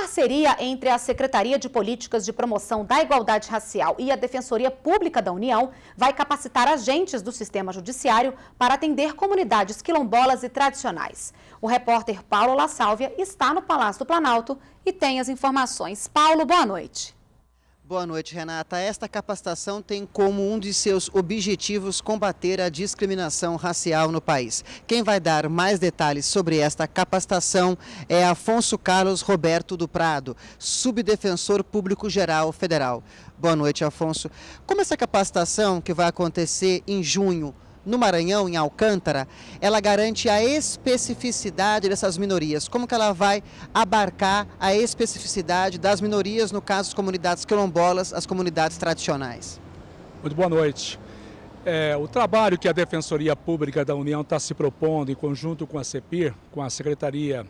parceria entre a Secretaria de Políticas de Promoção da Igualdade Racial e a Defensoria Pública da União vai capacitar agentes do sistema judiciário para atender comunidades quilombolas e tradicionais. O repórter Paulo La Sálvia está no Palácio do Planalto e tem as informações. Paulo, boa noite. Boa noite, Renata. Esta capacitação tem como um de seus objetivos combater a discriminação racial no país. Quem vai dar mais detalhes sobre esta capacitação é Afonso Carlos Roberto do Prado, subdefensor público geral federal. Boa noite, Afonso. Como essa capacitação que vai acontecer em junho no Maranhão, em Alcântara, ela garante a especificidade dessas minorias. Como que ela vai abarcar a especificidade das minorias, no caso, as comunidades quilombolas, as comunidades tradicionais? Muito boa noite. É, o trabalho que a Defensoria Pública da União está se propondo em conjunto com a CEPIR, com a Secretaria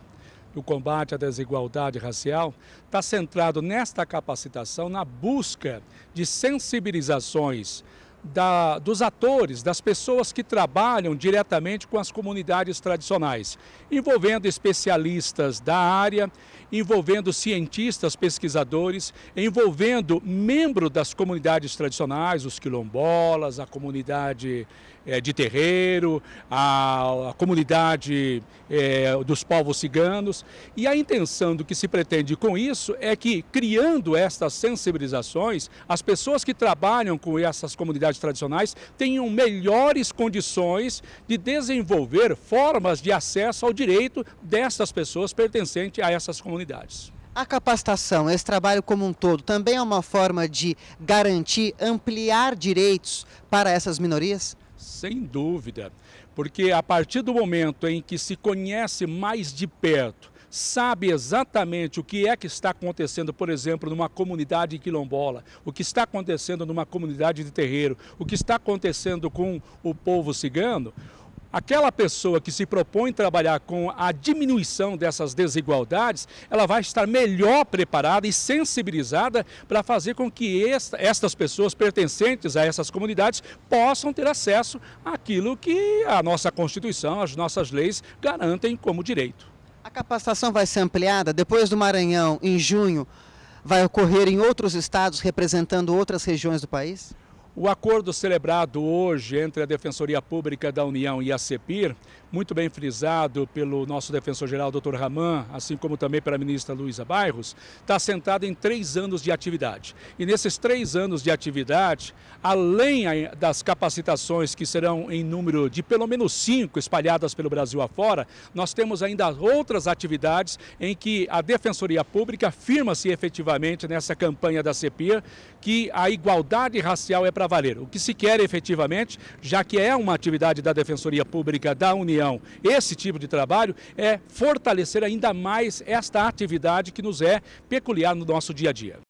do Combate à Desigualdade Racial, está centrado nesta capacitação, na busca de sensibilizações da, dos atores, das pessoas que trabalham diretamente com as comunidades tradicionais, envolvendo especialistas da área, envolvendo cientistas, pesquisadores, envolvendo membros das comunidades tradicionais, os quilombolas, a comunidade é, de terreiro, a, a comunidade é, dos povos ciganos. E a intenção do que se pretende com isso é que, criando estas sensibilizações, as pessoas que trabalham com essas comunidades comunidades tradicionais tenham melhores condições de desenvolver formas de acesso ao direito dessas pessoas pertencentes a essas comunidades. A capacitação, esse trabalho como um todo, também é uma forma de garantir, ampliar direitos para essas minorias? Sem dúvida. Porque a partir do momento em que se conhece mais de perto, sabe exatamente o que é que está acontecendo, por exemplo, numa comunidade quilombola, o que está acontecendo numa comunidade de terreiro, o que está acontecendo com o povo cigano, aquela pessoa que se propõe trabalhar com a diminuição dessas desigualdades, ela vai estar melhor preparada e sensibilizada para fazer com que esta, estas pessoas pertencentes a essas comunidades possam ter acesso àquilo que a nossa Constituição, as nossas leis garantem como direito. A capacitação vai ser ampliada depois do Maranhão, em junho, vai ocorrer em outros estados representando outras regiões do país? O acordo celebrado hoje entre a Defensoria Pública da União e a CEPIR muito bem frisado pelo nosso defensor-geral, doutor Raman, assim como também pela ministra Luísa Bairros, está sentado em três anos de atividade. E nesses três anos de atividade, além das capacitações que serão em número de pelo menos cinco espalhadas pelo Brasil afora, nós temos ainda outras atividades em que a Defensoria Pública firma-se efetivamente nessa campanha da CEPIA, que a igualdade racial é para valer. O que se quer efetivamente, já que é uma atividade da Defensoria Pública da União, esse tipo de trabalho é fortalecer ainda mais esta atividade que nos é peculiar no nosso dia a dia.